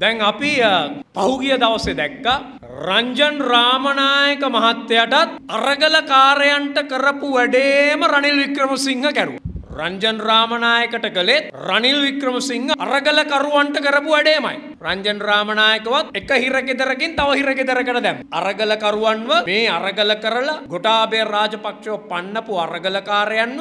දැන් අපි පහුගිය දවසේ දැක්කා රංජන් රාමනායක මහත්තයටත් අරගලකාරයන්ට කරපු වැඩේම රනිල් වික්‍රමසිංහ කැරුවා. රංජන් රාමනායකට කළේත් රනිල් වික්‍රමසිංහ අරගලකරුවන්ට කරපු වැඩේමයි. රංජන් රාමනායකවත් එක හිරගෙදරකින් තව හිරගෙදරකට දැම්. අරගලකරුවන්ව මේ අරගල කරලා ගොටාබේ රාජපක්ෂව පන්නපු අරගලකාරයන්ව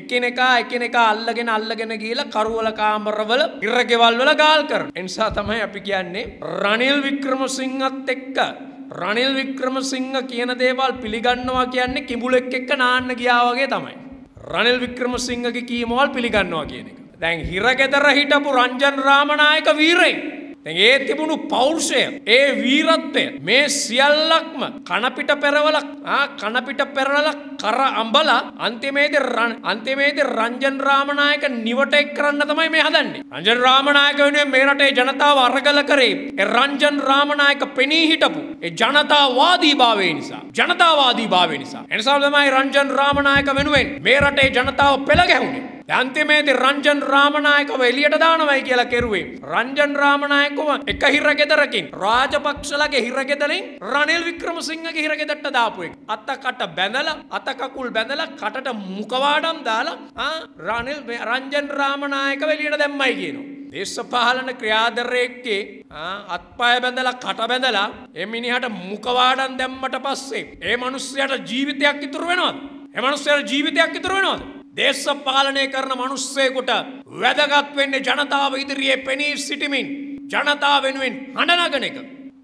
එකිනෙකා එකිනෙකා අල්ලගෙන අල්ලගෙන ගිහිලා කරුවල කාමරවල ඉරගෙවල් වල ගාල් කරන. ඒ නිසා තමයි අපි කියන්නේ රනිල් වික්‍රමසිංහත් එක්ක රනිල් වික්‍රමසිංහ කියන දේවල් පිළිගන්නවා කියන්නේ කිඹුලෙක් එක්ක නාන්න ගියා වගේ තමයි. රනිල් වික්‍රමසිංහගේ කීමවල් පිළිගන්නවා කියන එක. දැන් හිරගෙදර හිටපු රංජන් රාමනායක වීරයෙක් ඒ තිබුණු පෞරුෂය ඒ වීරත්වය මේ සියල්ලක්ම කණපිට පෙරවල කණපිට පෙරලල කර අම්බල අන්තිමේද රන් අන්තිමේද රංජන් රාමණයක නිවට එක් කරන්න තමයි මේ හදන්නේ රංජන් රාමණයක වෙනුවෙන් මේ රටේ ජනතාව අරගල කරේ ඒ රංජන් රාමණයක පෙනී හිටපු ඒ ජනතාවාදී භාවය නිසා ජනතාවාදී භාවය නිසා එනිසා තමයි රංජන් රාමණයක වෙනුවෙන් මේ රටේ ජනතාව පෙළ ගැහුණේ අන්තිමේදී රංජන් රාමනායකව එළියට දානවයි කියලා කෙරුවේ. රංජන් රාමනායකව එක හිරගෙදරකින් රාජපක්ෂලගේ හිරගෙදරින් රනිල් වික්‍රමසිංහගේ හිරගෙදරට දාපු එක. අත කට බැඳලා අත කකුල් බැඳලා කටට මුකවාඩම් දාලා ආ රනිල් රංජන් රාමනායකව එළියට දැම්මයි කියනවා. දේශපාලන ක්‍රියාදරයෙක්ගේ අත්පාය බැඳලා කට බැඳලා ඒ මිනිහට මුකවාඩම් දැම්මට පස්සේ ඒ මිනිස්සයාට ජීවිතයක් ඉතුරු වෙනවද? ඒ මිනිස්සයාට ජීවිතයක් ඉතුරු වෙනවද? දේශපාලනය කරන මනුස්සයෙකුට වැදගත් වෙන්නේ ජනතාව ඉදිරියේ පෙනී සිටිමින් ජනතාව වෙනුවෙන් හඬනගන එක.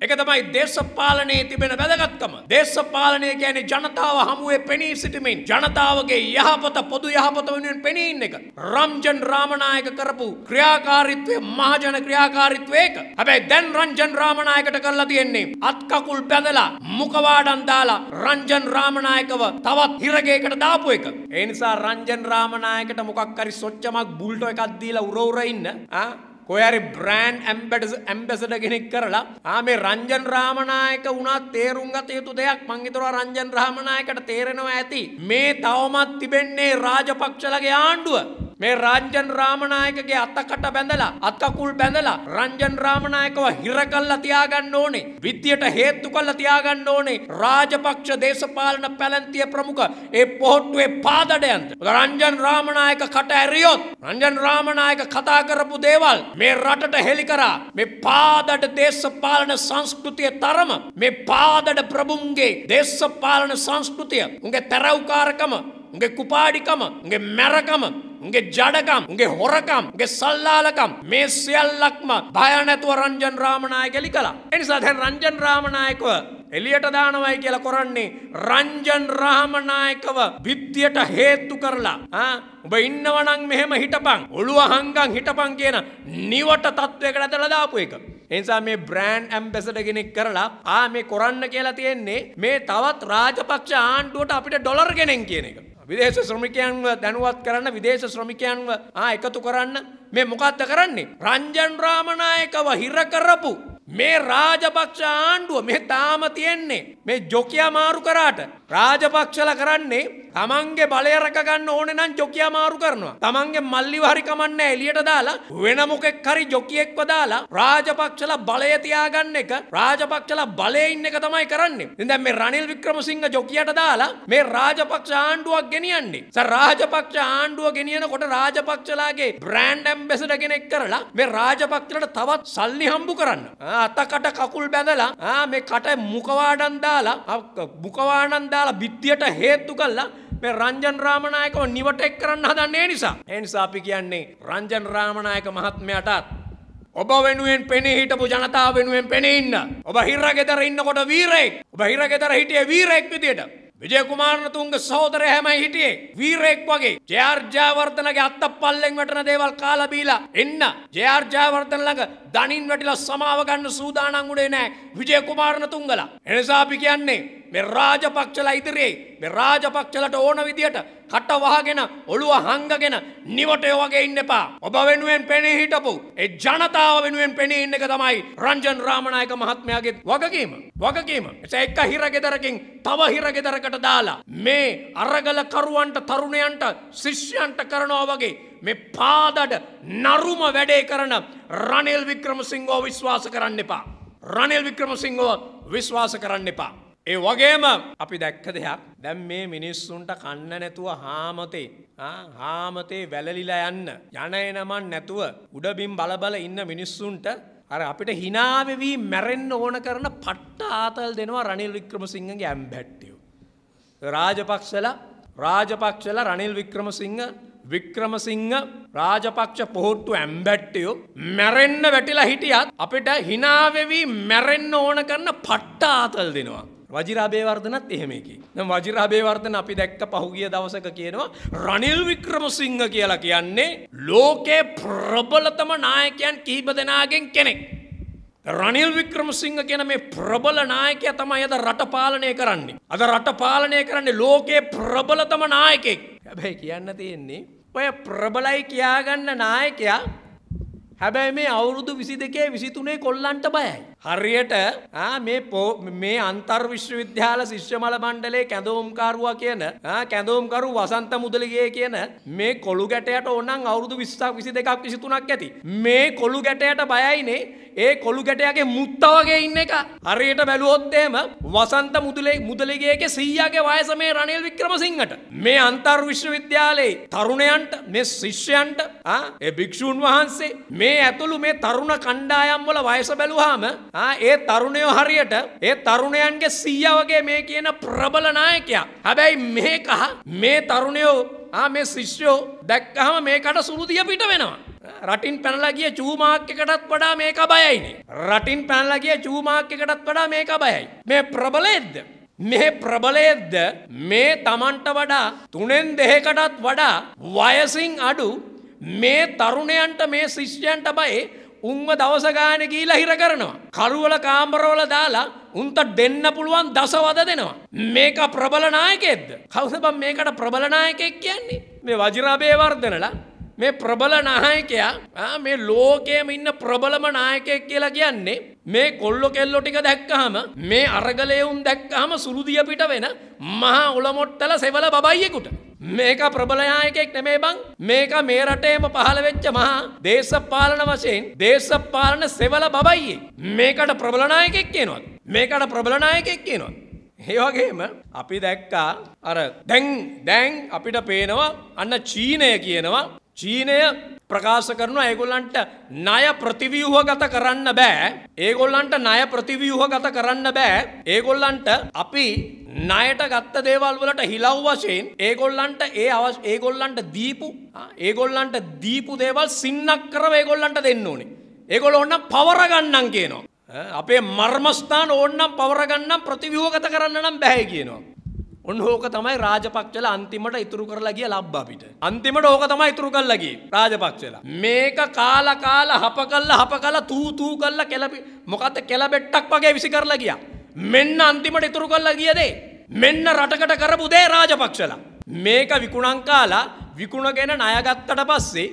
එක තමයි දේශපාලනයේ තිබෙන වැදගත්කම. දේශපාලනය කියන්නේ ජනතාව හමුවේ පෙනී සිටමින් ජනතාවගේ යහපත පොදු යහපත වෙනුවෙන් පෙනී ඉන්න එක. රම්ජන් රාමනායක කරපු ක්‍රියාකාරීත්වය මහජන ක්‍රියාකාරීත්වයක. හැබැයි දැන් රංජන් රාමනායකට කරලා තියෙන්නේ අත් කකුල් බැඳලා මුඛවාඩම් දාලා රංජන් රාමනායකව තවත් හිරගේකට දාපු එක. ඒ නිසා රංජන් රාමනායකට මොකක් හරි සොච්චමක් බුල්ටෝ එකක් දීලා උර උර ඉන්න ආ කොයරි බ්‍රෑන්් ඇම්බෙඩ ඇම්බෙසට කෙනෙක් කරලා ආමේ රංජන් රාමණයක වුණත් තේරුම් ගත යුතු දෙයක් මංගිතුර රංජන් රාමණයකට තේරෙනවා ඇති. මේ තවමත් තිබෙන්නේ රාජපක්ෂලගේ ආණ්ඩුව. මේ රංජන් රාමනායකගේ අතකට බැඳලා අත්කකුල් බැඳලා රංජන් රාමනායකව හිර කළා තියාගන්න ඕනේ. විද්‍යට හේතු කළා තියාගන්න ඕනේ. රාජපක්ෂ දේශපාලන පැලැන්තිය ප්‍රමුඛ ඒ පොහොට්ටුවේ පාදඩයන්ද. රංජන් රාමනායක කට ඇරියොත් රංජන් රාමනායක කතා කරපු දේවල් මේ රටට හෙළි කරා. මේ පාදඩ දේශපාලන සංස්කෘතිය තරම මේ පාදඩ ප්‍රභුන්ගේ දේශපාලන සංස්කෘතිය උගේ තරව්කාරකම උගේ කුපාඩිකම උගේ මැරකම උගේ ජඩකම් උගේ හොරකම් උගේ සල්ලාලකම් මේ සියල්ලක්ම බය නැතුව රංජන් රාමනායක එලි කළා. ඒ නිසා දැන් රංජන් රාමනායකව එලියට දානවයි කියලා කොරන්නේ රංජන් රාමනායකව විද්‍යට හේතු කරලා ඔබ ඉන්නවනං මෙහෙම හිටපං ඔළුව හංගන් හිටපං කියන නිවට තත්ත්වයකට ඇතලා දාපු එක. එනිසා මේ බ්‍රෑන්් ඇම්බෙසට ගෙනෙක් කරලා ආ මේ කොරන්න කියලා තියෙන්නේ මේ තවත් රාජපක්ෂ ආණ්ඩුවට අපිට ඩොලර් ගෙනෙන් කියන එක. විදේශ ශ්‍රමිකයන්ව දැනුවත් කරන්න විදේශ ශ්‍රමිකයන්ව ආ එකතු කරන්න මේ මොකක්ද කරන්නේ රංජන් රාමනායකව හිර කරපු මේ රාජපක්ෂ ආණ්ඩුව මෙ තාම තියෙන්නේ මේ ජොකයා මාරු කරාට රාජපක්ෂල කරන්නේ තමන්ගේ බලය රකගන්න ඕන නම් ජොකයා මාරු කරනවා තමන්ගේ මල්ලි හරි කමන්න එලියට දාලා වෙන මොකෙක් හරි ජොකියෙක්ව දාලා රාජපක්ෂල බලය තියාගන්න එක රාජපක්ෂල බලය ඉන්න එක තමයි කරන්නේ ඉතින් දැන් මේ රනිල් වික්‍රමසිංහ ජොකියට දාලා මේ රාජපක්ෂ ආණ්ඩුවක් ගෙනියන්නේ සර් රාජපක්ෂ ආණ්ඩුව ගෙනියනකොට රාජපක්ෂලාගේ බ්‍රෑන්ඩ් ඇම්බැසඩර් කෙනෙක් කරලා මේ රාජපක්ෂලට තවත් සල්ලි හම්බු කරන්න ආ අතකට කකුල් බැඳලා මේ කට මුකවාඩන් දාලා මුකවාඩන් දාලා බිත්තියට හේත්තු කල්ලා මේ රංජන් රාමණයකව නිවට එක් කරන්න හදන්නේ නිසා. ඒ නිසා අපි කියන්නේ රංජන් රාමණයක මහත්මයාටත් ඔබ වෙනුවෙන් පෙනී හිටපු ජනතාව වෙනුවෙන් පෙනී ඉන්න. ඔබ හිරගෙදර ඉන්නකොට වීරයෙක්. ඔබ හිරගෙදර හිටියේ වීරයෙක් විදියට. විජයකුමාරණතුන්ගේ සහෝදරය හැමයි හිටියේ වීරෙක් වගේ ජයාර්ජාවර්ධනගේ අත්ත පල්ලෙන් වැටන දේවල් කාලා බීලා එන්න ජයාර්ජාවර්ධන ළඟ දණින් වැටිලා සමාව ගන්න සූදානම් උනේ නැහැ විජයකුමාරණතුංගලා එනිසා අපි කියන්නේ මේ රාජපක්ෂලා ඉදිරියේ මේ රාජපක්ෂලට ඕන විදියට කට වහගෙන ඔළුව හංගගෙන නිවට වගේ ඉන්න එපා. ඔබ වෙනුවෙන් පෙනී හිටපු ඒ ජනතාව වෙනුවෙන් පෙනී ඉන්න එක තමයි රංජන් රාමනායක මහත්මයාගේ වගකීම. වගකීම. එසේ එක හිරගෙදරකින් තව හිරගෙදරකට දාලා මේ අරගල කරුවන්ට තරුණයන්ට ශිෂ්‍යයන්ට කරනවා වගේ මේ පාදඩ නරුම වැඩේ කරන රනිල් වික්‍රමසිංහව විශ්වාස කරන්න එපා. රනිල් වික්‍රමසිංහව විශ්වාස කරන්න එපා. ඒ වගේම අපි දැක්ක දෙයක් දැන් මේ මිනිස්සුන්ට කන්න නැතුව හාමතේ හාමතේ වැලලිලා යන්න යන එනමන් නැතුව උඩබිම් බලබල ඉන්න මිනිස්සුන්ට අර අපිට හිනාවෙවී මැරෙන්න ඕන කරන පට්ට ආතල් දෙනවා රනිල් වික්‍රමසිංහගේ ඇම්බැට්ටියෝ. රාජපක්ෂල රාජපක්ෂල රනිල් වික්‍රමසිංහ වික්‍රමසිංහ රාජපක්ෂ පොහොට්ටු ඇම්බැට්ටියෝ මැරෙන්න වැටිලා හිටියත් අපිට හිනාවෙවී මැරෙන්න ඕන කරන පට්ට ආතල් දෙනවා. වජිරාභේවර්ධනත් එහෙම එකි. දැන් වජිරාභේවර්ධන අපි දැක්ක පහුගිය දවසක කියනවා රනිල් වික්‍රමසිංහ කියලා කියන්නේ ලෝකේ ප්‍රබලතම නායකයන් කිහිප දෙනාගෙන් කෙනෙක්. රනිල් වික්‍රමසිංහ කියන මේ ප්‍රබල නායකයා තමයි අද රට පාලනය කරන්නේ. අද රට පාලනය කරන්නේ ලෝකේ ප්‍රබලතම නායකෙක්. හැබැයි කියන්න තියෙන්නේ ඔය ප්‍රබලයි කියාගන්න නායකයා හැබැයි මේ අවුරුදු 22 23 කොල්ලන්ට බයයි. හරියට මේ අන්තර් විශ්වවිද්‍යාල ශිෂ්‍යමල මණ්ඩලේ කැඳවුම්කාරුවා කියන කැඳවුම්කරු වසන්ත මුදලිගේ කියන මේ කොළු ගැටයට ඕනම් අවුරුදු විස්සක් විසි දෙකක් විසිතුනක් ඇති. මේ කොළු ගැටයට බයයිනේ ඒ කොළු ගැටයගේ මුත්ත වගේ ඉන්න එක හරියට බැලුවොත්තේම වසන්ත මුදලේ මුදලිගේගේ සීයාගේ වයස මේ රනිල් වික්‍රමසිංහට මේ අන්තර් විශ්වවිද්‍යාලයේ තරුණයන්ට මේ ශිෂ්‍යයන්ට ඒ භික්‍ෂූන් වහන්සේ මේ ඇතුළු මේ තරුණ කණ්ඩායම් වල වයස බැලුවාම ඒ තරුණයෝ හරියට ඒ තරුණයන්ගේ සීය වගේ මේ කියන ප්‍රබල නායකයා. හැබැයි මේක මේ තරුණයෝ මේ ශිෂ්‍යෝ දැක්කහම මේකට සුළුදිය පිට වෙනවා. රටින් පැනලා ගිය චූමාක් එකටත් වඩා මේක බයයිනේ. රටින් පැනලා ගිය චූමාක් එකටත් වඩා මේක බයයි. මේ ප්‍රබලයේද්ද මේ ප්‍රබලයේද්ද මේ Tamanට වඩා තුනෙන් දෙකකටත් වඩා වයසින් අඩු මේ තරුණයන්ට මේ ශිෂ්‍යයන්ට බයේ උන්ව දවස ගානේ ගිහිලා හිර කරනවා. කරුවල කාමරවල දාලා උන්ට දෙන්න පුළුවන් දසවද දෙනවා. මේක ප්‍රබල නායකයෙක්ද? කවුද බං මේකට ප්‍රබල නායකයෙක් කියන්නේ? මේ වජිරාබේ වර්ධනලා මේ ප්‍රබල නායකයා මේ ලෝකයේම ඉන්න ප්‍රබලම නායකයෙක් කියලා කියන්නේ මේ කොල්ලො කෙල්ලො ටික දැක්කහම මේ අරගලයවුන් දැක්කහම සුළුදිය පිට වෙන මහා උලමොට්ටල සෙවල බබයියෙකුට මේක ප්‍රබලයායකෙක් නෙමේ බං මේක මේ රටේම පහළ වෙච්ච මහා දේශපාලන වශයෙන් දේශපාලන සෙවල බබයියේ මේකට ප්‍රබලනායකෙක් කියනවා මේකට ප්‍රබලනායකෙක් කියනවා ඒ වගේම අපි දැක්කා අර දැන් දැන් අපිට පේනවා අන්න චීනය කියනවා චීනය ප්‍රකාශ කරන ඒගොල්ලන්ට ණය ප්‍රතිව්‍යූහ ගත කරන්න බෑ. ඒගොල්ලන්ට ණය ප්‍රතිව්‍යූහ ගත කරන්න බෑ. ඒගොල්ලන්ට අපි ණයට ගත්ත දේවල් වලට හිලව් වශයෙන් ඒගොල්ලන්ට ඒ අවස් ඒගොල්ලන්ට දීපු ඒගොල්ලන්ට දීපු දේවල් සින්නක් කරව ඒගොල්ලන්ට දෙන්න ඕනේ. ඒගොල්ලෝ ඕනම් පවර ගන්නම් කියනවා. අපේ මර්මස්ථාන ඕනම් පවර ගන්නම් ප්‍රතිව්‍යූහගත කරන්න නම් බෑ කියනවා. ඔන්න ඕක තමයි රාජපක්ෂල අන්තිමට ඉතුරු කරලා ගිය ලබ්බ අපිට. අන්තිමට ඕක තමයි ඉතුරු කරලා ගියේ රාජපක්ෂල. මේක කාලා කාලා හප කරලා හප කරලා තූ තූ කරලා කෙලපි මොකද්ද කෙලබෙට්ටක් වගේ විසි කරලා ගියා. මෙන්න අන්තිමට ඉතුරු කරලා ගිය දේ. මෙන්න රටකට කරපු දේ රාජපක්ෂල. මේක විකුණන් කාලා විකුණගෙන ණය ගත්තට පස්සේ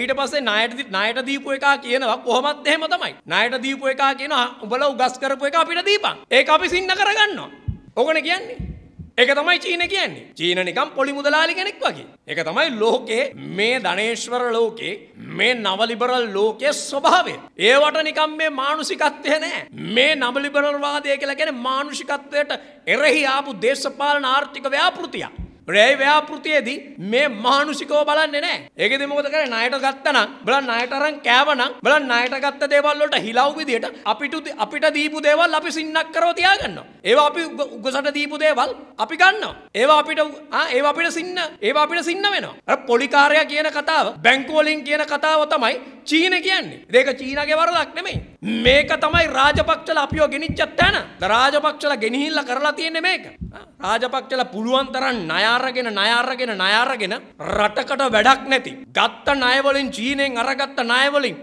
ඊට පස්සේ ණයට ණයට දීපු එකා කියනවා කොහොමත් එහෙම තමයි. ණයට දීපු එකා කියනවා උඹලා උගස් කරපු එක අපිට දීපන්. ඒක අපි සින්න කරගන්නවා. ඕකනේ කියන්නේ. ඒක තමයි චීන කියන්නේ. චීන නිකම් පොලි මුදලාලි කෙනෙක් වගේ. ඒක තමයි ලෝකේ මේ ධනේශ්වර ලෝකේ මේ නව ලිබරල් ලෝකයේ ස්වභාවය. ඒවට නිකම් මේ මානුෂිකත්වය නෑ. මේ නව ලිබරල් වාදය කියලා කියන්නේ මානුෂිකත්වයට එරෙහි ආපු දේශපාලන ආර්ථික ව්‍යාපෘතියක්. රැයි ව්‍යාපෘතියේදී මේ මහනුෂිකව බලන්නේ නැහැ. ඒකෙදි මොකද කරන්නේ? ණයට ගත්තනම් බලන්න ණයට අරන් කෑවනම් බලන්න ණයට ගත්ත දේවල් වලට හිලව් විදියට අපිට අපිට දීපු දේවල් අපි සින්නක් කරව තියාගන්නවා. ඒවා අපි උගසට දීපු දේවල් අපි ගන්නවා. ඒවා අපිට ආ ඒවා අපිට සින්න ඒවා අපිට සින්න වෙනවා. අර පොලිකාරයා කියන කතාව, බැංකුව වලින් කියන කතාව තමයි චීන කියන්නේ. ඒක චීනගේ වරදක් නෙමෙයි. මේක තමයි රාජපක්ෂල අපිෝ ගෙනිච්ච තැන. රාජපක්ෂල ගෙනහිල්ලා කරලා තියෙන්නේ මේක. රාජපක්ෂල පුළුවන් තරම් ණය ණයරගෙන ණයරගෙන ණයරගෙන රටකට වැඩක් නැති. ගත්ත ණයවලින් චීනෙන් අරගත්ත ණයවලින්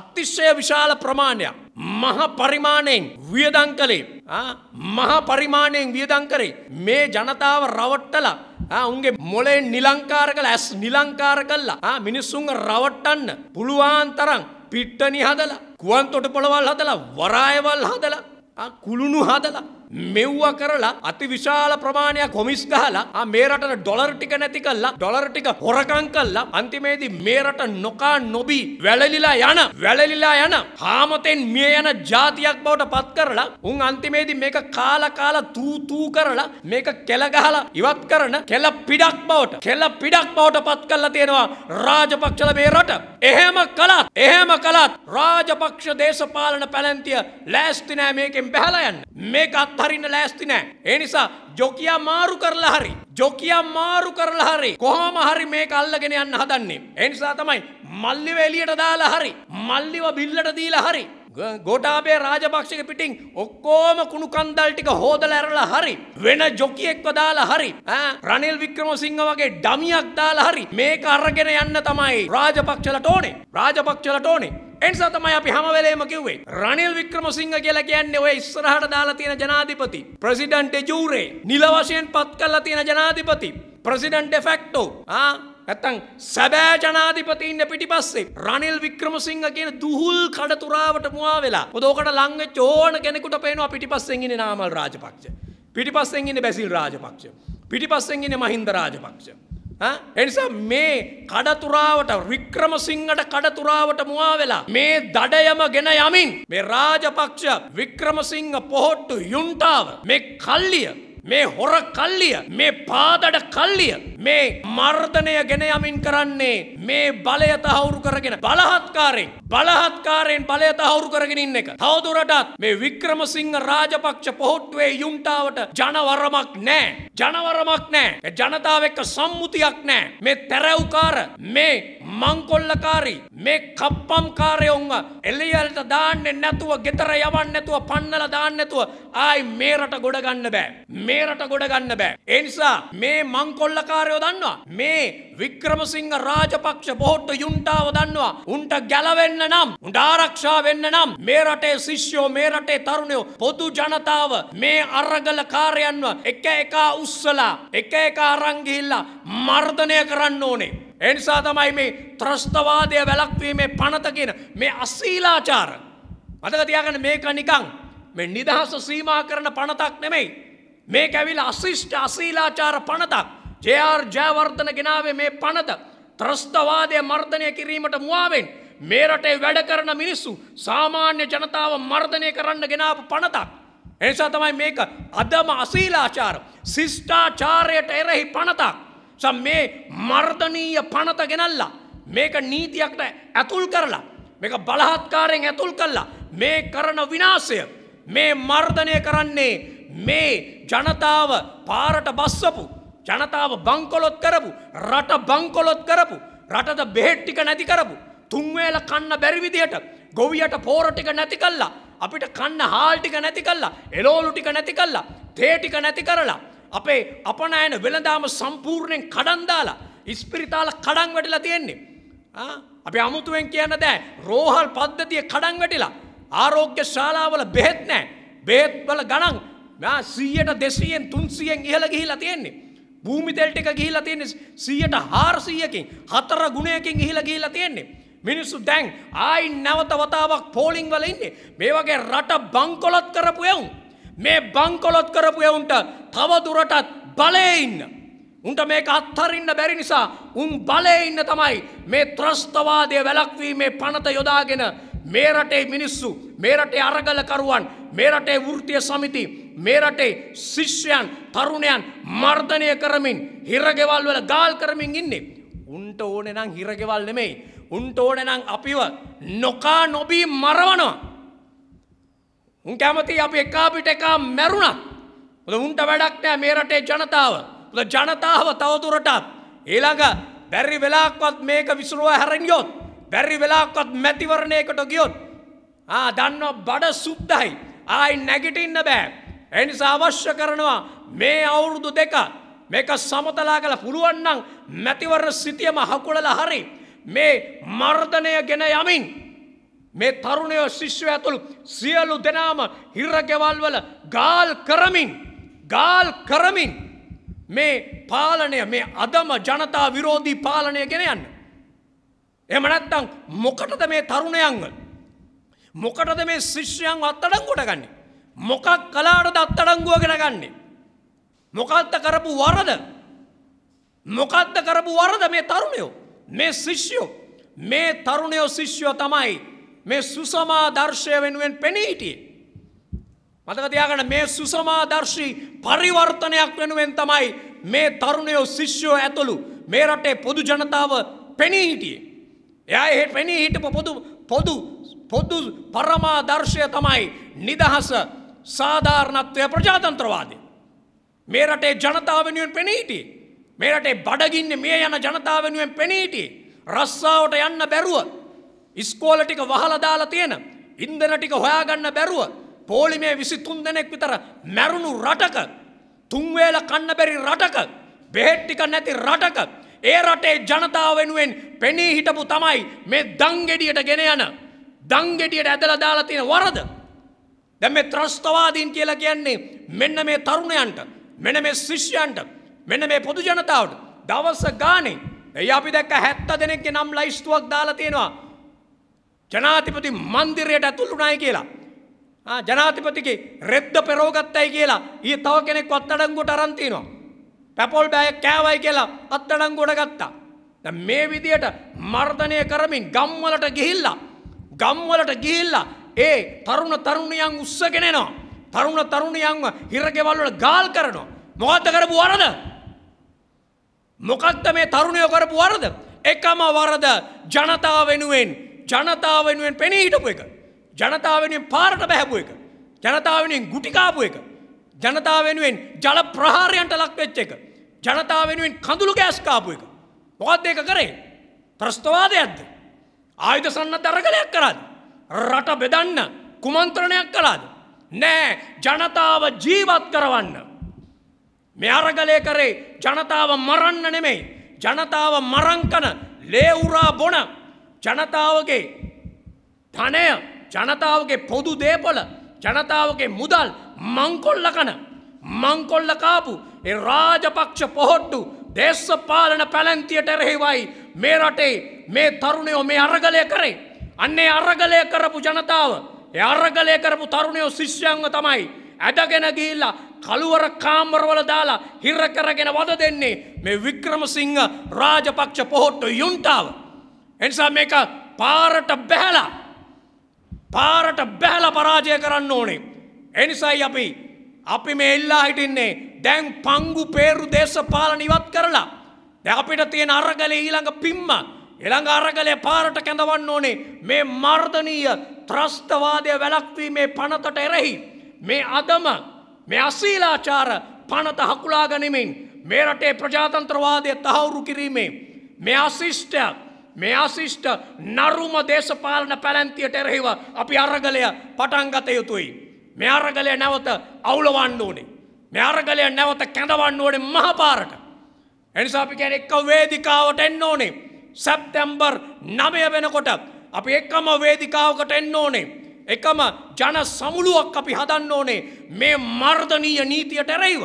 අතිශය විශාල ප්‍රමාණයක් මහ පරිමාණයෙන් වියදම් කළේ මහ පරිමාණයෙන් වියදම් කරේ මේ ජනතාව රවට්ටලා උන්ගේ මොලේ නිලංකාර කළ ඇස් නිලංකාර කල්ලා මිනිස්සුන් රවට්ටන්න පුළුවන් තරම් පිට්ටනි හදලා කුවන් තොට පොළවල් හදලා වරායවල් හදලා කුළුණු හදලා මෙව්ව කරලා අතිවිශාල ප්‍රමාණයක් කොමිස් ගහලා මේ රටට ඩොලර් ටික නැති කළා ඩොලර් ටික හොරකම් කළා අන්තිමේදී මේ රට නොකා නොබී වැළලිලා යන වැළලිලා යන හාමතෙන් මිය යන ජාතියක් බවට පත් කරලා උන් අන්තිමේදී මේක කාලා කාලා තූ තූ කරලා මේක කෙල ගහලා ඉවත් කරන කෙල පිටක් බවට කෙල පිටක් බවට පත් කරලා තියෙනවා රාජපක්ෂල මේ රට එහෙම කළත් එහෙම කළත් රාජපක්ෂ දේශපාලන පැලැන්තිය ලෑස්ති නෑ මේකෙන් බැහැලා යන්න මේකත් අත්හරින්න ලෑස්ති නෑ. ඒ නිසා ජොකියා මාරු කරලා හරි. ජොකියා මාරු කරලා හරි. කොහොම හරි මේක අල්ලගෙන යන්න හදන්නේ. ඒ නිසා තමයි මල්ලිව එලියට දාලා හරි. මල්ලිව බිල්ලට දීලා හරි. ගෝටාබේ රාජපක්ෂක පිටින් ඔක්කෝම කුණු කන්දල් ටික හෝදල ඇරලා හරි වෙන ජොකියෙක්ව දාලා හරි රනිල් වික්‍රමසිංහ වගේ ඩමියක් දාලා හරි මේක අරගෙන යන්න තමයි රාජපක්ෂලට ඕනේ රාජපක්ෂලට ඕනේ එනිසා තමයි අපි හැමවෙලේම කිව්වේ රනිල් වික්‍රමසිංහ කියලා කියන්නේ ඔය ඉස්සරහට දාලා තියෙන ජනාධිපති ප්‍රෙසිඩන්ට් ජූරේ නිල වශයෙන් පත් කරලා තියෙන ජනාධිපති ප්‍රෙසිඩන්ට් ඩෙෆැක්ටෝ ආ ඇත්තං සැබෑ ජනාධිපතින්න පිටිපස්සේ රනිල් වික්‍රමසිංහ කියන දුහුල් කඩතුරාවට මවා වෙලා පොදෝකට ලංග චෝන කෙනෙකුට පේනවා පිටිපස්සෙගෙන නාමල් රාජපක්ෂ. පිටිපස්සෙන්ගෙන බැසිල් රාජපක්ෂ. පිටිපස්සෙන්ගෙන මහින්ද රාජපක්ෂ. එනිසා මේ කඩතුරාවට වික්‍රමසිංහට කඩතුරාවට මවා වෙලා මේ දඩයම ගෙන යමින් මේ රාජපක්ෂ වික්‍රමසිංහ පොහොට්ටු යුන්ටාව මේ කල්ලිය මේ හොර කල්ලිය මේ පාදඩ කල්ලිය මේ මර්ධනය ගෙන යමින් කරන්නේ මේ බලය තහවුරු කරගෙන බලහත්කාරයෙන් බලහත්කාරයෙන් බලය තහවුරු කරගෙන ඉන්න එක තවදුරටත් මේ වික්‍රමසිංහ රාජපක්ෂ පොහොට්ටුවේ යුන්ටාවට ජනවරමක් නෑ ජනවරමක් නෑ ජනතාව එක්ක සම්මුතියක් නෑ මේ තැරැව්කාර මේ මංකොල්ලකාරී මේ කප්පම්කාරයොන්ව එලියට දාන්නේ නැතුව ගෙතර යවන්න නැතුව පන්නලා දාන්න නැතුව ආයි මේ රට ගොඩ ගන්න බෑ මේ මේ රට ගොඩ ගන්න බෑ. ඒ නිසා මේ මංකොල්ලකාරයෝ දන්නවා. මේ වික්‍රමසිංහ රාජපක්ෂ බොහොට්ට යුන්ටාව දන්නවා. උන්ට ගැලවෙන්න නම් උන්ට ආරක්ෂා වෙන්න නම් මේ රටේ ශිෂ්‍යෝ මේ රටේ තරුණයෝ පොදු ජනතාව මේ අරගල කාරයන්ව එක එක උස්සලා එක එක අරන් ගිහිල්ලා මර්ධනය කරන්න ඕනේ. එනිසා තමයි මේ ත්‍රස්තවාදය වැළක්වීමේ පනත කියන මේ අශීලාචාර. මතක තියාගන්න මේක නිකන් මේ නිදහස සීමා කරන පනතක් නෙමෙයි. මේ ඇවිල අශිෂ්ට අසීලාචාර පනතක් ජයාර් ජයවර්ධන ගෙනාවේ මේ පනත ත්‍රස්තවාදය මර්ධනය කිරීමට මුවාවෙන් මේ රටේ වැඩ කරන මිනිස්සු සාමාන්‍ය ජනතාව මර්ධනය කරන්න ගෙනාපු පනතක්. එනිසා තමයි මේක අදම අසීලාචාර ශිෂ්ඨාචාරයට එරෙහි පනතක් සම් මේ මර්ධනීය පනත ගෙනල්ලා මේක නීතියක්ට ඇතුල් කරලා මේක බලහත්කාරයෙන් ඇතුල් කල්ලා මේ කරන විනාසය මේ මර්ධනය කරන්නේ මේ ජනතාව පාරට බස්සපු ජනතාව බංකොලොත් කරපු රට බංකොලොත් කරපු රටද බෙහෙට්ටික නැති කරපු තුන්වේල කන්න බැරිවිදියට ගොවියට පෝරටික නැති කල්ලා අපිට කන්න හාල්ටික නැති කල්ලා එලෝලු ටික නැති කල්ලා තේටික නැති කරලා අපේ අපනෑන වෙළදාම සම්පූර්ණයෙන් කඩන්දාලා ඉස්පිරිතාල කඩන් වැටිලා තියෙන්නේ අපි අමුතුවෙන් කියන්න දෑ රෝහල් පද්ධතිය කඩන් වැටිලා ආරෝග්‍ය ශාලාවල බෙහෙත් නෑ බේත්වල ගණන් මෙයා 100ට 200න් 300න් ඉහළ ගිහිලා තියෙන්නේ. භූමි තෙල් ටික ගිහිලා තියෙන්නේ 100ට 400කින් හතර ගුණයකින් ඉහළ ගිහිලා තියෙන්නේ. මිනිස්සු දැන් ආයි නැවත වතාවක් පෝලිං වල ඉන්නේ. මේ වගේ රට බංකොලොත් කරපු එවුන්. මේ බංකොලොත් කරපු එවුන්ට තව දුරටත් බලේ ඉන්න. උන්ට මේක අත්හරින්න බැරි නිසා උන් බලේ ඉන්න තමයි මේ ත්‍රස්තවාදය වැළක්වීමේ පනත යොදාගෙන මේ රටේ මිනිස්සු මේ රටේ අරගලකරුවන් මේ රටේ වෘත්තීය සමිති මේ රටේ ශිෂ්‍යයන් තරුණයන් මර්ධනය කරමින් හිරගෙවල් වල ගාල් කරමින් ඉන්නේ. උන්ට ඕනේ නම් හිරගෙවල් නෙමෙයි. උන්ට ඕනේ නම් අපිව නොකා නොබී මරවනවා. උන් කැමති අපි එකා පිට එකා මැරුණා. මොකද උන්ට වැඩක් නැහැ මේ රටේ ජනතාව. මොකද ජනතාව තවදුරටත් ඊළඟ බැරි වෙලාවක්වත් මේක විසුරුවා හැරෙන්නේ බැරි වෙලාක්වත් මැතිවරණයකට ගියොත් දන්න බඩ සුද්දයි ආයි නැගිටින්න බෑ. එනිසා අවශ්‍ය කරනවා මේ අවුරුදු දෙක මේක සමතලා කළ පුළුවන්නම් මැතිවර සිතියම හකුලල හරි මේ මර්ධනය ගෙන යමින් මේ තරුණය ශිෂ්‍ය ඇතුළු සියලු දෙනාම හිරගෙවල්වල ගාල් කරමින් ගාල් කරමින් මේ පාලනය මේ අදම ජනතා විරෝධී පාලනය ගෙන යන්න. එම නැත්නම් මොකටද මේ තරුණයන්ව මොකටද මේ ශිෂ්‍යයන්ව අත්තඩංගුවට ගන්නේ මොකක් කලාටද අත්තඩංගුවගෙන ගන්නේ මොකක්ද කරපු වරද මොකක්ද කරපු වරද මේ තරුණයෝ මේ ශිෂ්‍යෝ මේ තරුණයෝ ශිෂ්‍යෝ තමයි මේ සුසමා දර්ශය වෙනුවෙන් පෙනී හිටියේ මතකතියාගන මේ සුසමාදර්ශී පරිවර්තනයක් වෙනුවෙන් තමයි මේ තරුණයෝ ශිෂ්‍යෝ ඇතුළු මේ රටේ පොදු ජනතාව පෙනී හිටියේ එයා පෙනී හිටපු පොදු පොදු පොදු පරමාදර්ශය තමයි නිදහස සාධාරණත්වය ප්‍රජාතන්ත්‍රවාදය. මේ රටේ ජනතාව වෙනුවෙන් පෙනීටි. මේ රටේ බඩගින්න මේ යන ජනතාව වෙනුවෙන් පෙනීටි. රස්සාාවට යන්න බැරුව. ඉස්කෝල ටික වහලදාලා තියෙන. ඉන්දන ටික හොයාගන්න බැරුව. පෝලිමේ විසි තුන් දෙනෙක් විතර මැරුණු රටක. තුන්වේල කන්න බැරි රටක. බෙහෙට්ටික නැති රටක. ඒ රටේ ජනතාව වෙනුවෙන් පෙනී හිටපු තමයි මේ දංගෙඩියට ගෙන යන දංගෙඩියට ඇදලා දාලා තියෙන වරද. දැන් මේ ත්‍රස්තවාදීන් කියලා කියන්නේ මෙන්න මේ තරුණයන්ට මෙන්න මේ ශිෂ්‍යයන්ට මෙන්න මේ පොදු ජනතාවට දවස ගානේ එයි අපි දැක්ක 70 දෙනෙක්ගේ නම් ලයිස්තුවක් දාලා තියෙනවා. ජනාධිපති මන්දිරයට ඇතුළු වුණායි කියලා. ආ ජනාධිපතිගේ රෙද්ද පෙරෝගත්තයි කියලා ඊ තව කෙනෙක් අත්අඩංගුවට අරන් තිනවා. පැපොල් බෑයක් කෑවයි කියලා අත්තඩං ගොඩ ගත්තා. මේ විදියට මර්ධනය කරමින් ගම්වලට ගිහිල්ලා. ගම්වලට ගිහිල්ලා ඒ තරුණ තරුණියන් උස්සගෙනනවා. තරුණ තරුණියන්ව හිරගෙවල්වල ගාල් කරනවා. මොකක්ද කරපු වරද. මොකක්ද මේ තරුණයෝ කරපු වරද. එකම වරද ජනතාව වෙනුවෙන් ජනතාව වෙනුවෙන් පෙනී හිටපු එක. ජනතාව වෙනුවෙන් පාරට බැහැපු එක. ජනතාව වෙනුවෙන් ගුටිකාපු එක. ජනතාව වෙනුවෙන් ජල ප්‍රහාරයන්ට ලක්වෙච්ච එක. ජනතාව වෙනුවෙන් කඳුළු ගෑස් කාපු එක. මොකක්ද ඒක කරේ? ත්‍රස්තවාදයක්ද? ආයුධ සන්නද්ධ අරගලයක් කරාද? රට බෙදන්න කුමන්ත්‍රණයක් කළාද? නෑ ජනතාව ජීවත් කරවන්න. මේ අරගලය කරේ ජනතාව මරන්න නෙමෙයි. ජනතාව මරංකන ලේවුරා බොන ජනතාවගේ ධනය ජනතාවගේ පොදු දේපොල ජනතාවගේ මුදල් මංකොල්ල කන මංකොල්ල කාපු ඒ රාජපක්ෂ පොහොට්ටු දේශපාලන පැලැන්තියට එරෙහිවයි මේ රටේ මේ තරුණයෝ මේ අරගලය කරේ. අන්නේ අරගලය කරපු ජනතාව ඒ අරගලය කරපු තරුණයෝ ශිෂ්‍යංව තමයි ඇදගෙන ගිහිල්ලා කළුවර කාම්මරවල දාලා හිර කරගෙන වද දෙන්නේ මේ වික්‍රමසිංහ රාජපක්ෂ පොහොට්ටු යුන්ටාව. එනිසා මේක පාරට බැහැලා පාරට බැහැල පරාජය කරන්න ඕනේ. එනිසයි අපි අපි මේ එල්ලා හිටින්නේ දැන් පංගු පේරු දේශපාලන ඉවත් කරලා. දැ අපිට තියෙන අරගලේ ඊළඟ පිම්ම. එළඟ අරගලේ පාරට කැඳවන්න ඕනේ මේ මර්ධනීය ත්‍රස්තවාදය වැලක්වීමේ පනතට එරෙහි. මේ අදම මේ අසීලාචාර පනත හකුලාගනිමින් මේ රටේ ප්‍රජාතන්ත්‍රවාදය තහවුරු කිරීමේ. මේ අසිිෂ්ටය මේ අසිිෂ්ට නරුම දේශපාලන පැලැන්තියට එරෙහිව අපි අරගලය පටන්ගත යුතුයි. මේ අරගලය නැවත අවුලවන්න ඕනේ. මේ අරගලය නැවත කැඳවන්න ඕනේ මහපාරට. එනිසා අපි කියන්නේ එක්ක වේදිකාවට එන්න ඕනේ. සැප්තැම්බර් 9 වෙනකොට අපි එකම වේදිකාවකට එන්න ඕනේ. එකම ජන සමුළුවක් අපි හදන්න ඕනේ මේ මර්ධනීය නීතියට එරෙහිව.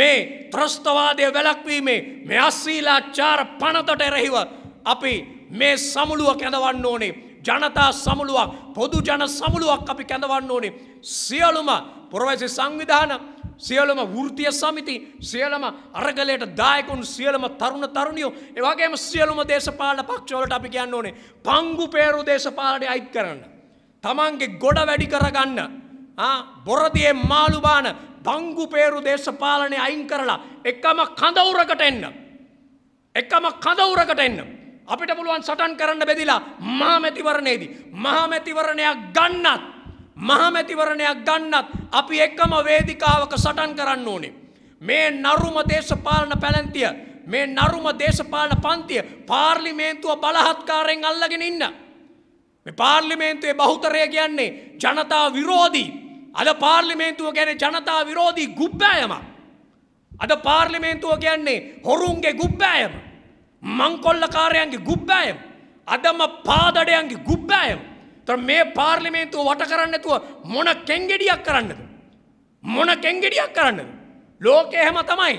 මේ ත්‍රස්තවාදය වැළක්වීමේ මේ අස්සීලාචාර පනතට එරෙහිව අපි මේ සමුළුව කැඳවන්න ඕනේ. ජනතා සමුළුවක් පොදු ජන සමුළුවක් අපි කැඳවන්න ඕනේ. සියලුම පුරවැසි සංවිධාන සියලම වෘතිය සමිති සියලම අරගලයට දායකුන් සියලම තරුණ තරුණියෝ එවගේම සියලුම දේශපාලන පක්ෂවලට අපි කියන්න ඕනේ පංගු පේරු දේශපාලනය අයිත් කරන්න. තමන්ගේ ගොඩ වැඩි කරගන්න බොරදියේ මාළුබාන පංගු පේරු දේශපාලනය අයින් කරලා එකම කඳවුරකට එන්න. එකම කඳවුරකට එන්න. අපිට පුළුවන් සටන් කරන්න බෙදිලා මහමැතිවරණයේදී මහමැතිවරණයක් ගන්නත් මහමැතිවරණයක් ගන්නත් අපි එකම වේදිකාවක සටන් කරන්න ඕනේ. මේ නරුම දේශපාලන පැලැන්තිය මේ නරුම දේශපාලන පන්තිය පාර්ලිමේන්තුව බලහත්කාරයෙන් අල්ලගෙන ඉන්න. මේ පාර්ලිමේන්තුවේ බහුතරය කියන්නේ ජනතා විරෝධී. අද පාර්ලිමේන්තුව කියන්නේ ජනතා විරෝධී ගුබ්බෑයමක්. අද පාර්ලිමේන්තුව කියන්නේ හොරුන්ගේ ගුබ්බෑයමක්. මංකොල්ලකාරයන්ගේ ගුබ්බෑයම් අදම පාදඩයන්ගේ ගුබ්බෑයම් ත මේ පාර්ලිමේන්තුව වට කරන්නතුව මොන කෙංගෙඩියක් කරන්නද. මොන කෙංගෙඩියක් කරන්නද. ලෝකෙ හැම තමයි.